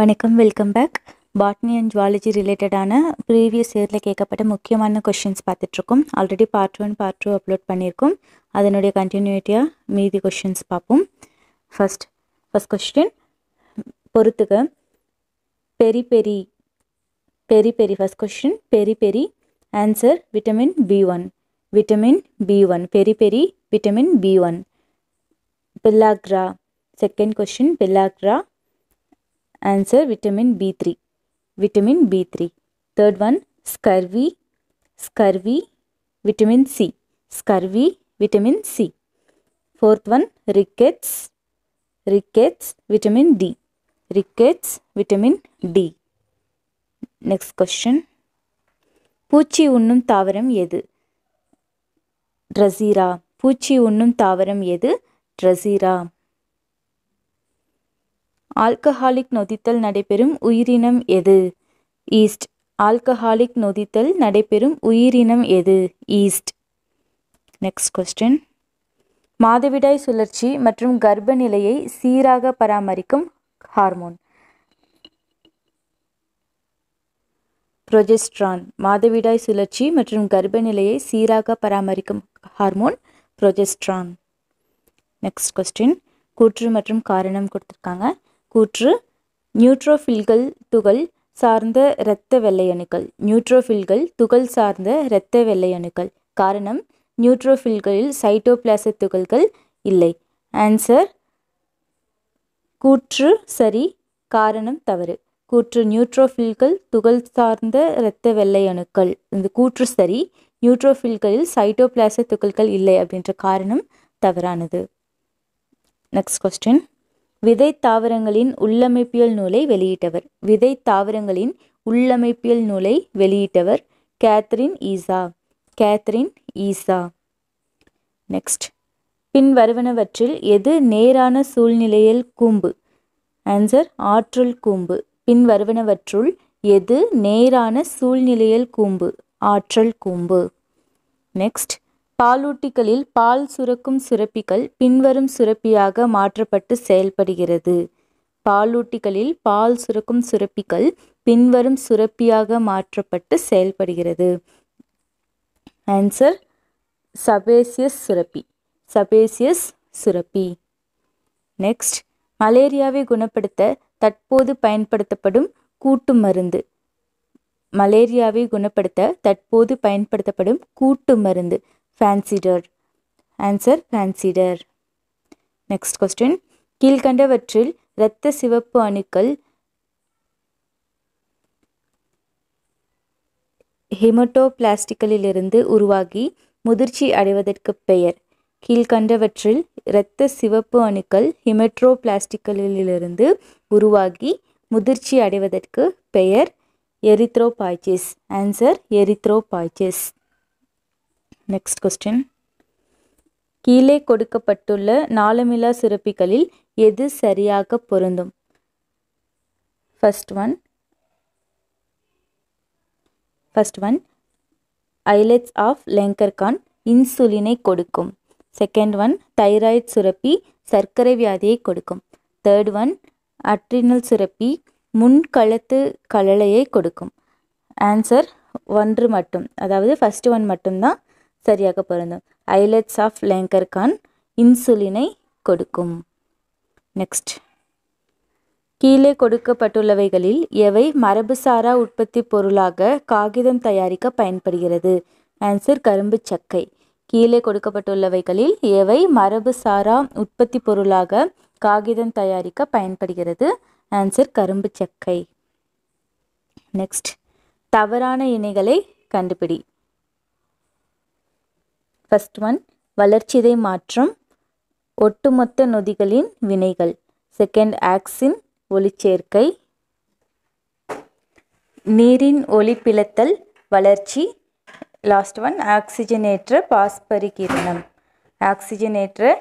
வணக்கம் welcome back botany and zoology ரிலேட்டடான previous இயரில் கேட்கப்பட்ட முக்கியமான கொஷின்ஸ் பார்த்துட்ருக்கோம் already part one part two upload பண்ணியிருக்கோம் அதனுடைய கண்டினியூட்டியாக மீதி கொஷின்ஸ் பார்ப்போம் ஃபஸ்ட் ஃபஸ்ட் கொஸ்டின் பொறுத்துக்க very very very very first question very very answer vitamin B one vitamin B one very very vitamin B one pellagra second question pellagra Answer vitamin B3. Vitamin B3. Third one scurvy. Scurvy. Vitamin C. Scurvy. Vitamin C. Fourth one rickets. Rickets. Vitamin D. Rickets. Vitamin D. Next question. பூச்சி உண்ணும் தாவரம் எது ட்ரசீரா பூச்சி உண்ணும் தாவரம் எது ட்ரசீரா alcoholic நொதித்தல் நடைபெறும் உயிரினம் எது ஈஸ்ட் ஆல்கஹாலிக் நொதித்தல் நடைபெறும் உயிரினம் எது ஈஸ்ட் நெக்ஸ்ட் கொஸ்டின் மாதவிடாய் சுழற்சி மற்றும் கர்ப்ப நிலையை சீராக பராமரிக்கும் ஹார்மோன் புரொஜெஸ்ட்ரான் மாதவிடாய் சுழற்சி மற்றும் கர்ப்பநிலையை சீராக பராமரிக்கும் ஹார்மோன் புரொஜெஸ்ட்ரான் நெக்ஸ்ட் கொஸ்டின் கூற்று மற்றும் காரணம் கொடுத்துருக்காங்க கூற்று நியூட்ரோஃபில்கள் துகள் சார்ந்த இரத்த வெள்ளையணுக்கள் நியூட்ரோஃபில்கள் துகள் சார்ந்த இரத்த வெள்ளையணுக்கள் காரணம் நியூட்ரோஃபில்களில் சைட்டோபிளாச துகள்கள் இல்லை ஆன்சர் கூற்று சரி காரணம் தவறு கூற்று நியூட்ரோஃபில்கள் துகள் சார்ந்த இரத்த வெள்ளை அணுக்கள் இந்த கூற்று சரி நியூட்ரோஃபில்களில் சைட்டோபிளாச துகள்கள் இல்லை அப்படின்ற காரணம் தவறானது நெக்ஸ்ட் கொஸ்டின் விதை தாவரங்களின் உள்ளமைப்பியல் நூலை வெளியிட்டவர் விதை தாவரங்களின் உள்ளமைப்பியல் நூலை வெளியிட்டவர் Katherine Esau Katherine Esau next பின்வருவனவற்றில் எது நேரான சூழ்நிலையில் கூம்பு ஆன்சர் ஆற்றல் கூம்பு பின்வருவனவற்றுள் எது நேரான சூழ்நிலையில் கூம்பு ஆற்றல் கூம்பு நெக்ஸ்ட் பாலூட்டிகளில் பால் சுரக்கும் சுரப்பிகள் பின்வரும் சுரப்பியாக மாற்றப்பட்டு செயல்படுகிறது பாலூட்டிகளில் பால் சுரக்கும் சுரப்பிகள் பின்வரும் சுரப்பியாக மாற்றப்பட்டு செயல்படுகிறது ஆன்சர் சபேசியஸ் சுரப்பி சபேசியஸ் சுரப்பி நெக்ஸ்ட் மலேரியாவை குணப்படுத்த தற்போது பயன்படுத்தப்படும் கூட்டு மருந்து மலேரியாவை குணப்படுத்த தற்போது பயன்படுத்தப்படும் கூட்டு மருந்து Fansidar answer Fansidar next question கீழ்கண்டவற்றில் இரத்த சிவப்பு அணுக்கள் ஹெமட்டோபிளாஸ்டிகளிலிருந்து உருவாகி முதிர்ச்சி அடைவதற்கு பெயர் கீழ்கண்டவற்றில் இரத்த சிவப்பு அணுக்கள் ஹிமெட்ரோபிளாஸ்டிகளிலிருந்து உருவாகி முதிர்ச்சி அடைவதற்கு பெயர் erythropoiesis answer erythropoiesis next question கீழே கொடுக்கப்பட்டுள்ள நாளமிலா சிறப்பிகளில் எது சரியாக பொருந்தும் first one first one islets of Langerhans இன்சுலினை கொடுக்கும் செகண்ட் ஒன் தைராய்ட் சுரப்பி சர்க்கரை வியாதியை கொடுக்கும் தேர்ட் ஒன் அட்ரினல் சுரப்பி முன்கழுத்து கலலையை கொடுக்கும் ஆன்சர் ஒன்று மட்டும் அதாவது ஃபஸ்ட்டு ஒன் மட்டும்தான் சரியாக பொருந்தும் ஐலட்ஸ் ஆஃப் லேங்கர்கான் இன்சுலினை கொடுக்கும் நெக்ஸ்ட் கீழே கொடுக்கப்பட்டுள்ளவைகளில் எவை மரபுசாரா உற்பத்தி பொருளாக காகிதம் தயாரிக்க பயன்படுகிறது ஆன்சர் கரும்பு சக்கை கீழே கொடுக்கப்பட்டுள்ளவைகளில் எவை மரபுசாரா உற்பத்தி பொருளாக காகிதம் தயாரிக்க பயன்படுகிறது ஆன்சர் கரும்பு சக்கை நெக்ஸ்ட் தவறான இணைகளை கண்டுபிடி ஃபஸ்ட் ஒன் வளர்ச்சிதை மாற்றம் ஒட்டுமொத்த நொதிகளின் வினைகள் செகண்ட் ஆக்சின் ஒளிச்சேர்க்கை நீரின் ஒளிப்பிளத்தல் வளர்ச்சி லாஸ்ட் ஒன் ஆக்சிஜனேற்ற பாஸ்பரிகரணம் ஆக்சிஜனேற்ற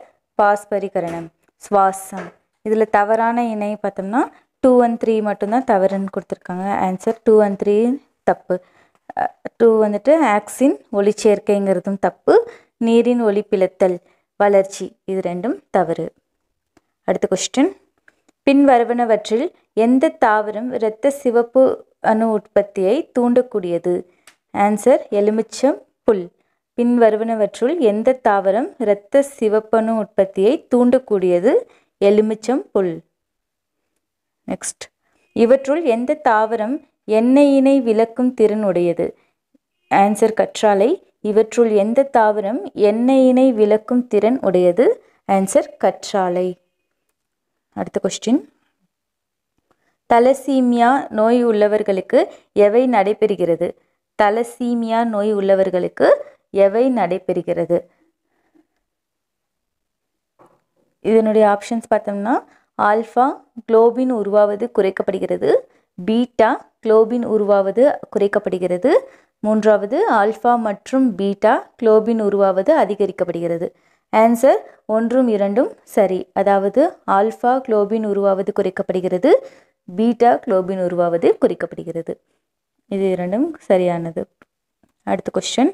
பாஸ்பரிகரணம் சுவாசம் இதில் தவறான இணை பார்த்தோம்னா டூ அண்ட் த்ரீ மட்டும்தான் தவறுன்னு கொடுத்துருக்காங்க ஆன்சர் டூ அண்ட் த்ரீ தப்பு டூ வந்துட்டு ஆக்சின் ஒளிச்சேர்க்கைங்கிறதும் தப்பு நீரின் ஒளிப்பிளத்தல் வளர்ச்சி இது ரெண்டும் தவறு அடுத்த கொஸ்டின் பின்வருவனவற்றில் எந்த தாவரம் இரத்த சிவப்பு அணு உற்பத்தியை தூண்டக்கூடியது ஆன்சர் எலுமிச்சம் புல் பின்வருவனவற்றுள் எந்த தாவரம் இரத்த சிவப்பணு உற்பத்தியை தூண்டக்கூடியது எலுமிச்சம் புல் நெக்ஸ்ட் இவற்றுள் எந்த தாவரம் எண்ணெயினை விளக்கும் திறன் உடையது ஆன்சர் கற்றாழை இவற்றுள் எந்த தாவரம் எண்ணெயினை விளக்கும் திறன் உடையது ஆன்சர் கற்றாழை அடுத்த கொஸ்டின் தலசீமியா நோய் உள்ளவர்களுக்கு எவை நடைபெறுகிறது தலசீமியா நோய் உள்ளவர்களுக்கு எவை நடைபெறுகிறது இதனுடைய ஆப்ஷன்ஸ் பார்த்தோம்னா ஆல்ஃபா குளோபின் உருவாவது குறைக்கப்படுகிறது பீட்டா குளோபின் உருவாவது குறைக்கப்படுகிறது மூன்றாவது ஆல்ஃபா மற்றும் பீட்டா குளோபின் உருவாவது அதிகரிக்கப்படுகிறது ஆன்சர் ஒன்றும் இரண்டும் சரி அதாவது ஆல்ஃபா குளோபின் உருவாவது குறைக்கப்படுகிறது பீட்டா குளோபின் உருவாவது குறைக்கப்படுகிறது இது இரண்டும் சரியானது அடுத்த கொஸ்டின்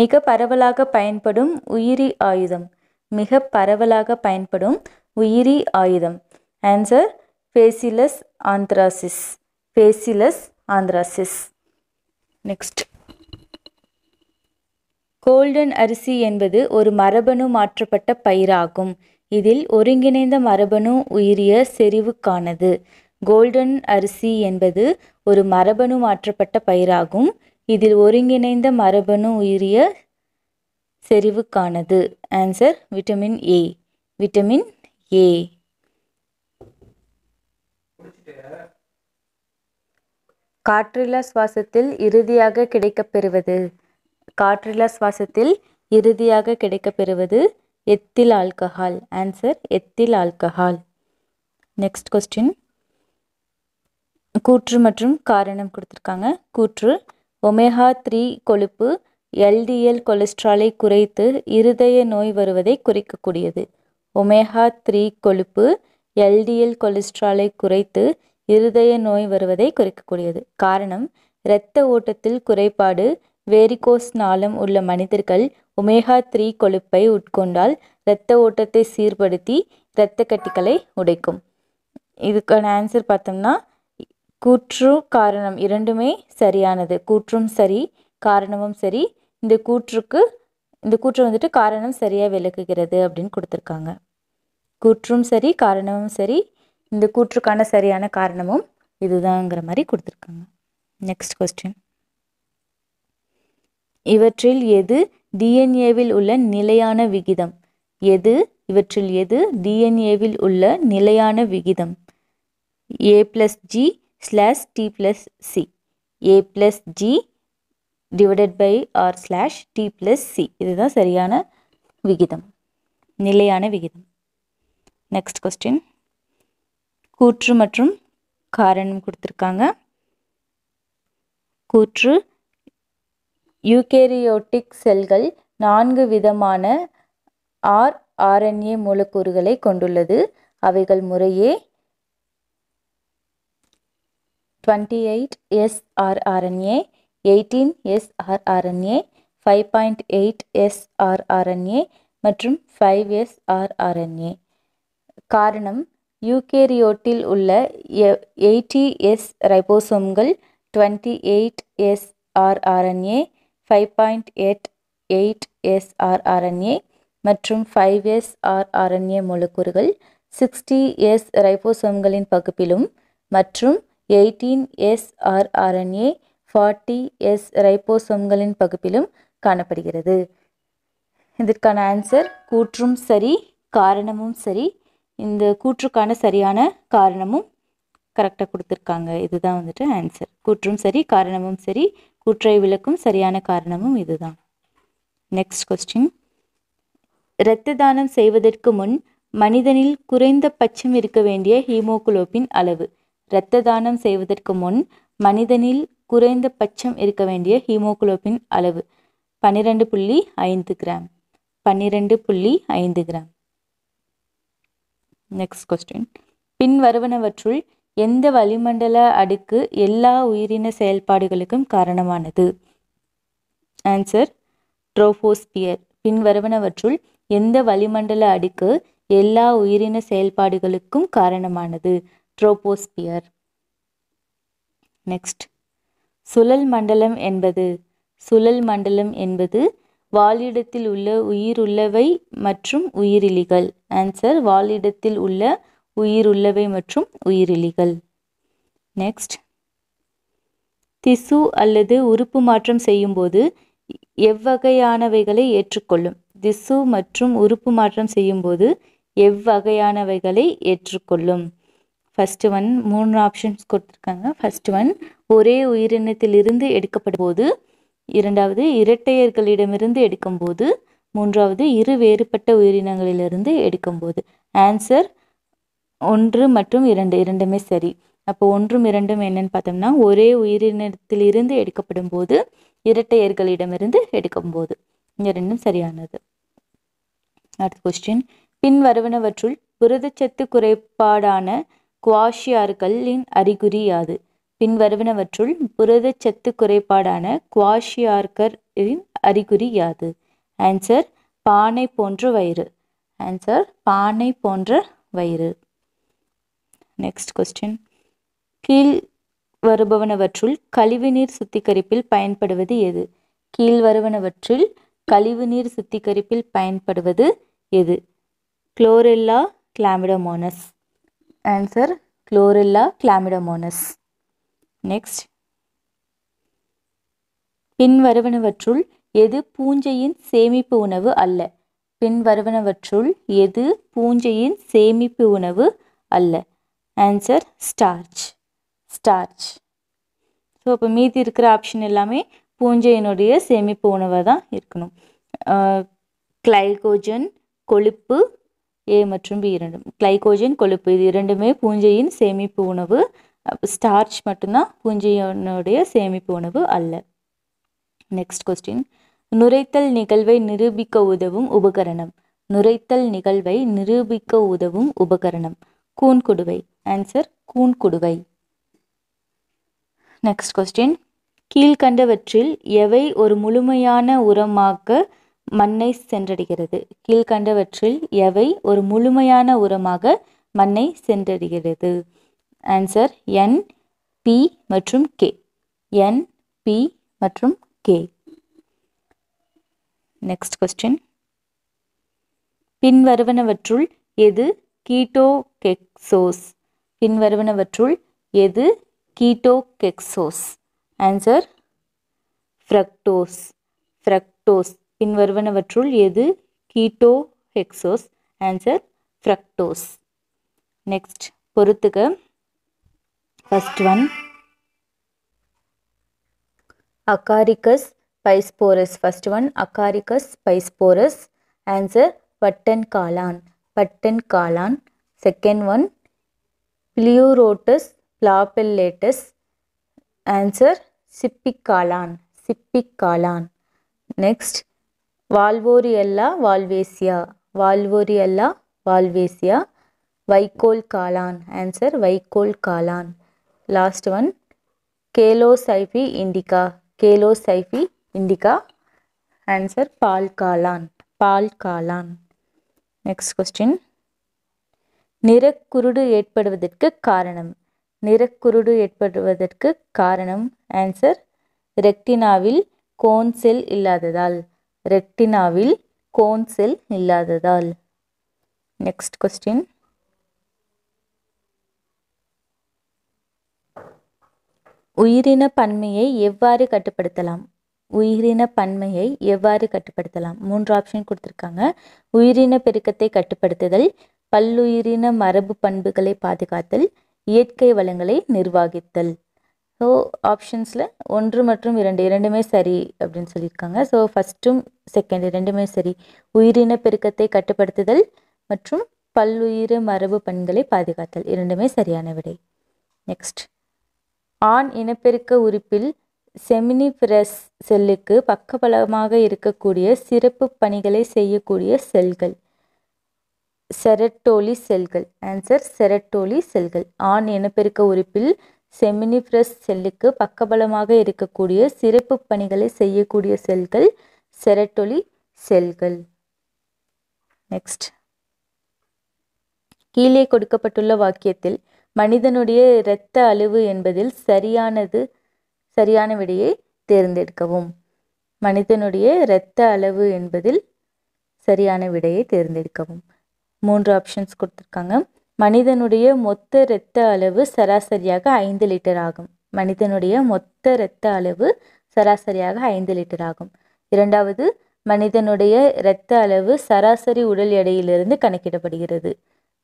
மிக பரவலாக பயன்படும் உயிரி ஆயுதம் மிக பரவலாக பயன்படும் உயிரி ஆயுதம் answer Bacillus anthracis Bacillus anthracis next golden அரிசி என்பது ஒரு மரபணு மாற்றப்பட்ட பயிராகும் இதில் ஒருங்கிணைந்த மரபணு உயிரிய செறிவுக்கானது கோல்டன் அரிசி என்பது ஒரு மரபணு மாற்றப்பட்ட பயிராகும் இதில் ஒருங்கிணைந்த மரபணு உயிரிய செறிவுக்கானது answer vitamin A vitamin A காற்றில்லா சுவாசத்தில் இறுதியாக கிடைக்கப்பெறுவது காற்றில்லா சுவாசத்தில் இறுதியாக கிடைக்கப்பெறுவது ethyl alcohol answer ethyl alcohol next question கூற்று மற்றும் காரணம் கொடுத்துருக்காங்க கூற்று ஒமேகா த்ரீ கொழுப்பு எல்டிஎல் கொலஸ்ட்ராலை குறைத்து இருதய நோய் வருவதை குறைக்கக்கூடியது ஒமேகா த்ரீ கொழுப்பு எல்டிஎல் கொலஸ்ட்ராலை குறைத்து இருதய நோய் வருவதை குறைக்கக்கூடியது காரணம் இரத்த ஓட்டத்தில் குறைபாடு வேரிகோஸ் நாளம் உள்ள மனிதர்கள் ஒமேகா த்ரீ கொழுப்பை உட்கொண்டால் இரத்த ஓட்டத்தை சீர்படுத்தி இரத்த கட்டிகளை உடைக்கும் இதுக்கான ஆன்சர் பார்த்தோம்னா கூற்று காரணம் இரண்டுமே சரியானது கூற்றும் சரி காரணமும் சரி இந்த கூற்றுக்கு இந்த கூற்று வந்துட்டு காரணம் சரியாக விளக்குகிறது அப்படின்னு கொடுத்துருக்காங்க கூற்றும் சரி காரணமும் சரி இந்த கூற்றுக்கான சரியான காரணமும் இதுதாங்கிற மாதிரி கொடுத்துருக்காங்க நெக்ஸ்ட் கொஸ்டின் இவற்றில் எது டிஎன்ஏவில் உள்ள நிலையான விகிதம் எது இவற்றில் எது டிஎன்ஏவில் உள்ள நிலையான விகிதம் A plus G slash T plus C A plus G divided by or slash T plus C இதுதான் சரியான விகிதம் நிலையான விகிதம் நெக்ஸ்ட் கொஸ்டின் கூற்று மற்றும் காரணம் கொடுத்துருக்காங்க கூற்று யூகேரியோட்டிக் செல்கள் நான்கு விதமான ஆர் ஆர்என்ஏ மூலக்கூறுகளை கொண்டுள்ளது அவைகள் முறையே twenty eight S rRNA eighteen S rRNA five point eight S rRNA மற்றும் ஃபைவ் எஸ்ஆர்ஆர்என்ஏ காரணம் யூகேரியோட்டில் உள்ள எயிட்டி எஸ் ரைபோசோம்கள் twenty eight S rRNA five point eight eight S rRNA மற்றும் ஃபைவ் எஸ் ஆர்ஆர்என்ஏ மூலக்கூறுகள் சிக்ஸ்டி எஸ் ரைபோசோம்களின் பகுப்பிலும் மற்றும் eighteen S rRNA forty S ரைபோசோம்களின் பகுப்பிலும் காணப்படுகிறது இதற்கான ஆன்சர் கூற்றும் சரி காரணமும் சரி இந்த கூற்றுக்கான சரியான காரணமும் கரெக்டாக கொடுத்துருக்காங்க இதுதான் வந்துட்டு ஆன்சர் கூற்றும் சரி காரணமும் சரி கூற்றை விளக்கும் சரியான காரணமும் இதுதான் நெக்ஸ்ட் கொஸ்டின் இரத்த தானம் செய்வதற்கு முன் மனிதனில் குறைந்த பட்சம் இருக்க வேண்டிய ஹீமோகுளோபின் அளவு இரத்த தானம் செய்வதற்கு முன் மனிதனில் குறைந்த பட்சம் இருக்க வேண்டிய ஹீமோகுளோபின் அளவு பன்னிரெண்டு புள்ளி ஐந்து கிராம் பன்னிரெண்டு புள்ளி ஐந்து கிராம் நெக்ஸ்ட் கொஸ்டின் பின் வருவனவற்றுள் எந்த வளிமண்டல அடுக்கு எல்லா உயிரின செயல்பாடுகளுக்கும் காரணமானது ஆன்சர் ட்ரோஃபோஸ்பியர் பின்வருவனவற்றுள் எந்த வளிமண்டல அடுக்கு எல்லா உயிரின செயல்பாடுகளுக்கும் காரணமானது ட்ரோபோஸ்பியர் நெக்ஸ்ட் சுழல் மண்டலம் என்பது சுழல் மண்டலம் என்பது வாலிடத்தில் உள்ள உயிருள்ளவை மற்றும் உயிரிலிகள் ஆன்சர் வாலிடத்தில் உள்ள உயிருள்ளவை மற்றும் உயிரிலிகள் நெக்ஸ்ட் திசு அல்லது உறுப்பு மாற்றம் செய்யும்போது எவ்வகையானவைகளை ஏற்றுக்கொள்ளும் திசு மற்றும் உறுப்பு மாற்றம் செய்யும்போது எவ்வகையானவைகளை ஏற்றுக்கொள்ளும் ஃபஸ்ட்டு ஒன் மூணு ஆப்ஷன்ஸ் கொடுத்துருக்காங்க ஃபஸ்ட் ஒன் ஒரே உயிரினத்திலிருந்து எடுக்கப்படும் போது இரண்டாவது இரட்டையர்களிடமிருந்து எடுக்கும்போது மூன்றாவது இரு வேறுபட்ட உயிரினங்களிலிருந்து எடுக்கும்போது ஆன்சர் ஒன்று மற்றும் இரண்டு இரண்டுமே சரி அப்போ ஒன்றும் இரண்டும் என்னன்னு பார்த்தோம்னா ஒரே உயிரினத்திலிருந்து எடுக்கப்படும் போது இரட்டையர்களிடமிருந்து எடுக்கும்போது இரண்டும் சரியானது அடுத்த கொஸ்டின் பின்வருவனவற்றுள் புரதச்சத்து குறைபாடான குவாஷியார்களின் அறிகுறி யாது பின்வருவனவற்றுள் சத்து குறைபாடான குவாஷியார்கரின் அறிகுறி யாது ஆன்சர் பானை போன்ற வயிறு ஆன்சர் பானை போன்ற வயிறு நெக்ஸ்ட் கொஸ்டின் கீழ் வருபவனவற்றுள் கழிவுநீர் சுத்திகரிப்பில் பயன்படுவது எது கீழ் வருவனவற்றில் கழிவுநீர் சுத்திகரிப்பில் பயன்படுவது எது Chlorella Chlamydomonas answer Chlorella Chlamydomonas next பின்வருவனவற்றுள் எது பூஞ்சையின் சேமிப்பு உணவு அல்ல பின்வருவனவற்றுள் எது பூஞ்சையின் சேமிப்பு உணவு அல்ல ஆன்சர் ஸ்டார்ச் ஸ்டார்ச் ஸோ இப்போ மீதி இருக்கிற ஆப்ஷன் எல்லாமே பூஞ்சையினுடைய சேமிப்பு உணவாக தான் இருக்கணும் கிளைகோஜன் கொழுப்பு ஏ மற்றும் பி இரண்டும் கிளைகோஜன் கொழுப்பு இது இரண்டுமே பூஞ்சையின் சேமிப்பு உணவு ஸ்டார்ச் மட்டும்தான் பூஞ்சியனுடைய சேமிப்பு உணவு அல்ல நெக்ஸ்ட் கொஸ்டின் நுரைத்தல் நிகழ்வை நிரூபிக்க உதவும் உபகரணம் நுரைத்தல் நிகழ்வை நிரூபிக்க உதவும் உபகரணம் கூன்குடுவை ஆன்சர் கூன்குடுவை நெக்ஸ்ட் கொஸ்டின் கீழ்கண்டவற்றில் எவை ஒரு முழுமையான உரமாக்க மண்ணை சென்றடைகிறது கீழ்கண்டவற்றில் எவை ஒரு முழுமையான உரமாக மண்ணை சென்றடைகிறது ஆன்சர் என் பி மற்றும் கே என் பி மற்றும் கே நெக்ஸ்ட் கொஸ்டின் பின்வருவனவற்றுள் எது கீட்டோ கெக்ஸோஸ் பின்வருவனவற்றுள் எது keto hexose answer fructose fructose பின்வருவனவற்றுள் எது keto hexose answer fructose next பொறுத்துக்க First one Acaricus pysporus. First one Acaricus pysporus. Answer Pattenkalan. Pattenkalan. Second one Pleurotus plapellatus. Answer Sippicalan. Sippicalan. Next Valvoriella valvasia. Valvoriella valvasia. Vicol Kalan. Answer Vicol Kalan. Last one Calocybe indica Calocybe indica answer பால் காளான் பால் காளான் next question நிறக்குருடு ஏற்படுவதற்கு காரணம் நிறக்குருடு ஏற்படுவதற்கு காரணம் answer ரெக்டினாவில் cone செல் இல்லாததால் ரெக்டினாவில் cone செல் இல்லாததால் நெக்ஸ்ட் கொஸ்டின் உயிரின பன்மையை எவ்வாறு கட்டுப்படுத்தலாம் உயிரின பன்மையை எவ்வாறு கட்டுப்படுத்தலாம் மூன்று ஆப்ஷன் கொடுத்துருக்காங்க உயிரின பெருக்கத்தை கட்டுப்படுத்துதல் பல்லுயிரின மரபு பண்புகளை பாதுகாத்தல் இயற்கை வளங்களை நிர்வாகித்தல் ஸோ ஆப்ஷன்ஸில் ஒன்று மற்றும் இரண்டு இரண்டுமே சரி அப்படின்னு சொல்லியிருக்காங்க ஸோ ஃபஸ்ட்டும் செகண்ட் இரண்டுமே சரி உயிரின பெருக்கத்தை கட்டுப்படுத்துதல் மற்றும் பல்லுயிர மரபு பண்களை பாதுகாத்தல் இரண்டுமே சரியான விடை நெக்ஸ்ட் ஆண் இனப்பெருக்க உறுப்பில் செமினிபிரஸ் செல்லுக்கு பக்கபலமாக இருக்கக்கூடிய சிறப்பு பணிகளை செய்யக்கூடிய செல்கள் செரட்டோலி செல்கள் ஆன்சர் செரட்டோலி செல்கள் ஆண் இனப்பெருக்க உறுப்பில் செமினிபிரஸ் செல்லுக்கு பக்கபலமாக இருக்கக்கூடிய சிறப்பு பணிகளை செய்யக்கூடிய செல்கள் செரட்டோலி செல்கள் நெக்ஸ்ட் கீழே கொடுக்கப்பட்டுள்ள வாக்கியத்தில் மனிதனுடைய இரத்த அளவு என்பதில் சரியானது சரியான விடையை தேர்ந்தெடுக்கவும் மனிதனுடைய இரத்த அளவு என்பதில் சரியான விடையை தேர்ந்தெடுக்கவும் மூன்று ஆப்ஷன்ஸ் கொடுத்துருக்காங்க மனிதனுடைய மொத்த இரத்த அளவு சராசரியாக ஐந்து லிட்டர் ஆகும் மனிதனுடைய மொத்த இரத்த அளவு சராசரியாக ஐந்து லிட்டர் ஆகும் இரண்டாவது மனிதனுடைய இரத்த அளவு சராசரி உடல் எடையிலிருந்து கணக்கிடப்படுகிறது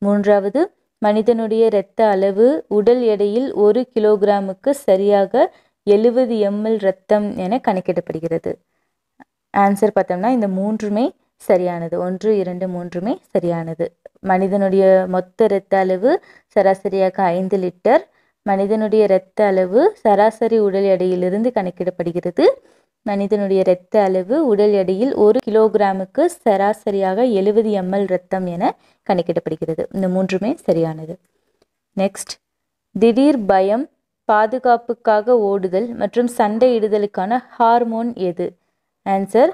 மூன்றாவது மனிதனுடைய இரத்த அளவு உடல் எடையில் ஒரு கிலோகிராமுக்கு சரியாக எழுவது எம்எல் ரத்தம் என கணக்கிடப்படுகிறது ஆன்சர் பார்த்தோம்னா இந்த மூன்றுமே சரியானது ஒன்று இரண்டு மூன்றுமே சரியானது மனிதனுடைய மொத்த இரத்த அளவு சராசரியாக ஐந்து லிட்டர் மனிதனுடைய இரத்த அளவு சராசரி உடல் எடையிலிருந்து கணக்கிடப்படுகிறது மனிதனுடைய இரத்த அளவு உடல் எடையில் ஒரு கிலோகிராமுக்கு சராசரியாக எழுபது எம்எல் ரத்தம் என கணக்கிடப்படுகிறது இந்த மூன்றுமே சரியானது நெக்ஸ்ட் திடீர் பயம் பாதுகாப்புக்காக ஓடுதல் மற்றும் சண்டையிடுதலுக்கான ஹார்மோன் எது ஆன்சர்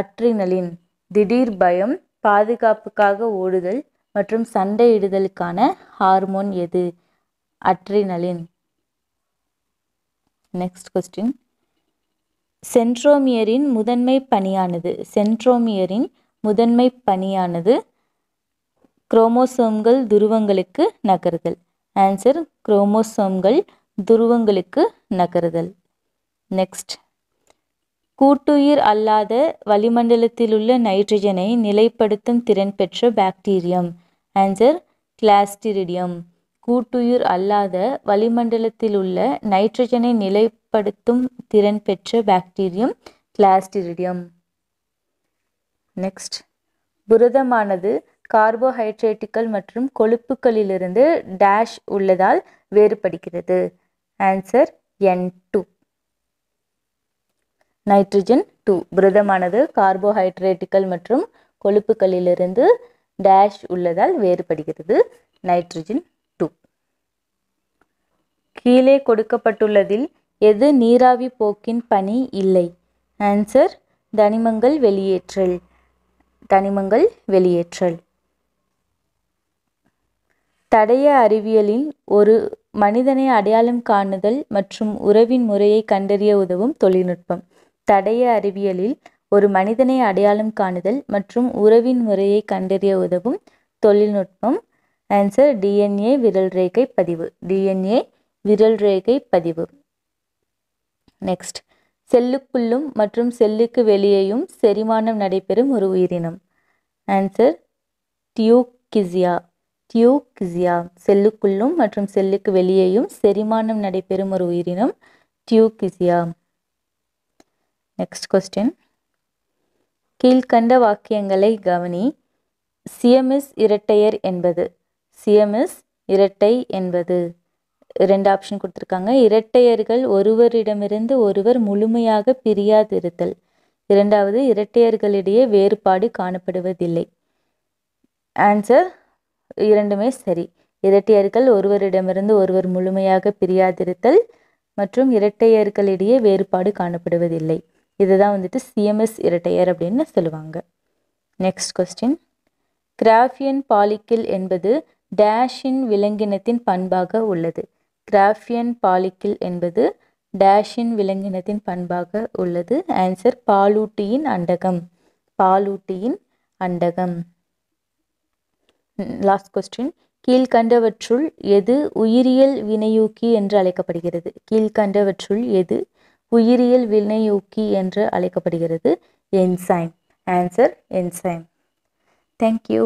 அட்ரினலின் திடீர் பயம் பாதுகாப்புக்காக ஓடுதல் மற்றும் சண்டையிடுதலுக்கான ஹார்மோன் எது அட்ரினலின் நெக்ஸ்ட் கொஸ்டின் சென்ட்ரோமியரின் முதன்மை பணியானது சென்ட்ரோமியரின் முதன்மை பணியானது குரோமோசோம்கள் துருவங்களுக்கு நகருதல் ஆன்சர் குரோமோசோம்கள் துருவங்களுக்கு நகருதல் நெக்ஸ்ட் கூட்டுயிர் அல்லாத வளிமண்டலத்தில் உள்ள நைட்ரஜனை நிலைப்படுத்தும் திறன் பெற்ற பாக்டீரியம் ஆன்சர் கிளாஸ்டிரிடியம் கூட்டுயிர் அல்லாத வளிமண்டலத்தில் உள்ள நைட்ரஜனை நிலைப்படுத்தும் திறன் பெற்ற பாக்டீரியம் கிளாஸ்டிரிடியம் நெக்ஸ்ட் புரதமானது கார்போஹைட்ரேட்டுகள் மற்றும் கொழுப்புகளிலிருந்து டேஷ் உள்ளதால் வேறுபடுகிறது answer N two nitrogen two புரதமானது கார்போஹைட்ரேட்டுகள் மற்றும் கொழுப்புகளிலிருந்து டேஷ் உள்ளதால் வேறுபடுகிறது நைட்ரஜன் கீழே கொடுக்கப்பட்டுள்ளதில் எது நீராவி போக்கின் பணி இல்லை ஆன்சர் தனிமங்கள் வெளியேற்றல் தனிமங்கள் வெளியேற்றல் தடைய அறிவியலின் ஒரு மனிதனை அடையாளம் காணுதல் மற்றும் உறவின் முறையை கண்டறிய உதவும் தொழில்நுட்பம் தடைய அறிவியலில் ஒரு மனிதனை அடையாளம் காணுதல் மற்றும் உறவின் முறையை கண்டறிய உதவும் தொழில்நுட்பம் ஆன்சர் டிஎன்ஏ விரல் ரேகை பதிவு டிஎன்ஏ விரல் ரேகை பதிவு நெக்ஸ்ட் செல்லுக்குள்ளும் மற்றும் செல்லுக்கு வெளியேயும் செரிமானம் நடைபெறும் ஒரு உயிரினம் ஆன்சர் டியூக்கிசியா டியூக்கிசியா செல்லுக்குள்ளும் மற்றும் செல்லுக்கு வெளியேயும் செரிமானம் நடைபெறும் ஒரு உயிரினம் டியூக்கிசியா நெக்ஸ்ட் கொஸ்டின் கீழ்கண்ட வாக்கியங்களை கவனி சியமிஸ் இரட்டையர் என்பது சியமிஸ் இரட்டை என்பது ரெண்டு ஆப்ஷன் கொடுத்துருக்காங்க இரட்டையர்கள் ஒருவரிடமிருந்து ஒருவர் முழுமையாக பிரியாதிருத்தல் இரண்டாவது இரட்டையர்களிடையே வேறுபாடு காணப்படுவதில்லை ஆன்சர் இரண்டுமே சரி இரட்டையர்கள் ஒருவரிடமிருந்து ஒருவர் முழுமையாக பிரியாதிருத்தல் மற்றும் இரட்டையர்களிடையே வேறுபாடு காணப்படுவதில்லை இதுதான் வந்துட்டு சிஎம்எஸ் இரட்டையர் அப்படின்னு சொல்லுவாங்க நெக்ஸ்ட் கொஸ்டின் கிராஃபியன் பாலிக்கில் என்பது டேஷின் விலங்கினத்தின் பண்பாக உள்ளது கிராஃபியன் பாலிக்கில் என்பது டேஷின் விலங்கினத்தின் பண்பாக உள்ளது ஆன்சர் பாலூட்டியின் அண்டகம் பாலூட்டியின் அண்டகம் லாஸ்ட் கொஸ்டின் கீழ்கண்டவற்றுள் எது உயிரியல் வினையூக்கி என்று அழைக்கப்படுகிறது கீழ்கண்டவற்றுள் எது உயிரியல் வினையூக்கி என்று அழைக்கப்படுகிறது என்சைம் ஆன்சர் என்சைம் தேங்க்யூ